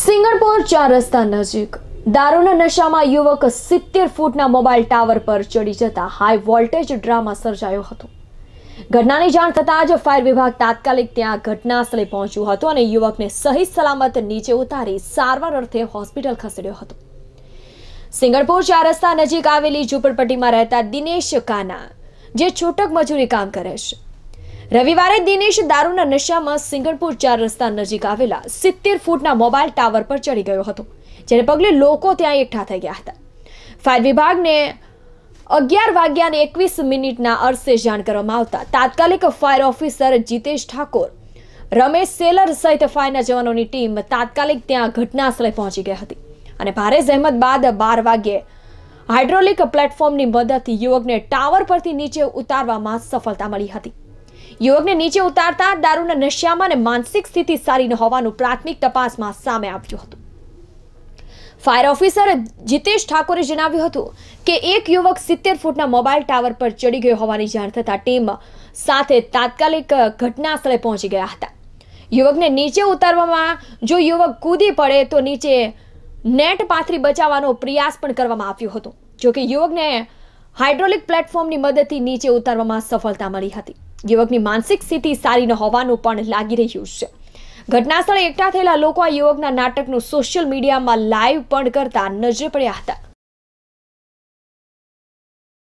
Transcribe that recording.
સિંગણપોર ચાર રસ્તા નજીક દારૂના નશામાં યુવક સિત્તેર ફૂટના મોબાઈલ ટાવર પર ચડી જતા હાઈ વોલ્ટેજ ડ્રામા સર્જાયો હતો ઘટનાની જાણ થતાં જ ફાયર વિભાગ તાત્કાલિક ત્યાં ઘટનાસ્થળે પહોંચ્યું હતું અને યુવકને સહી સલામત નીચે ઉતારી સારવાર અર્થે હોસ્પિટલ ખસેડ્યો હતો સિંગણપોર ચાર રસ્તા નજીક આવેલી ઝુંપડપટ્ટીમાં રહેતા દિનેશ કાના જે છૂટક મજૂરી કામ કરે છે રવિવારે દિનેશ દારૂના નશામાં સિંગણપુર ચાર રસ્તા નજીક આવેલા સિત્તેર ફૂટના મોબાઈલ ટાવર પર ચડી ગયો હતો જેને પગલે લોકો ત્યાં એકઠા થઈ ગયા હતા ફાયર વિભાગને અગિયાર વાગ્યાને એકવીસ મિનિટના અરસે જાણ કરવામાં આવતા તાત્કાલિક ફાયર ઓફિસર જીતેશ ઠાકોર રમેશ સેલર સહિત ફાયરના જવાનોની ટીમ તાત્કાલિક ત્યાં ઘટનાસ્થળે પહોંચી ગઈ હતી અને ભારે જહેમત બાદ બાર વાગ્યે હાઇડ્રોલિક પ્લેટફોર્મની મદદથી યુવકને ટાવર પરથી નીચે ઉતારવામાં સફળતા મળી હતી યુવકને નીચે ઉતારતા દારૂના નશિયામાં અને માનસિક સ્થિતિ સારી ન હોવાનું પ્રાથમિક તપાસમાં સામે આવ્યું હતું ફાયર ઓફિસર જીતેશ ઠાકોરે જણાવ્યું હતું કે એક યુવક સિત્તેર ફૂટના મોબાઈલ ટાવર પર ચડી ગયો હોવાની જાણ થતાં ટીમ સાથે તાત્કાલિક ઘટના સ્થળે પહોંચી ગયા હતા યુવકને નીચે ઉતારવામાં જો યુવક કૂદી પડે તો નીચે નેટ પાથરી બચાવવાનો પ્રયાસ પણ કરવામાં આવ્યો હતો જોકે યુવકને હાઇડ્રોલિક પ્લેટફોર્મની મદદથી નીચે ઉતારવામાં સફળતા મળી હતી યુવકની માનસિક સ્થિતિ સારી ન હોવાનું પણ લાગી રહ્યું છે ઘટના સ્થળે એકઠા થયેલા લોકો આ યુવકના નાટકનું સોશિયલ મીડિયામાં લાઈવ પણ કરતા નજરે પડ્યા હતા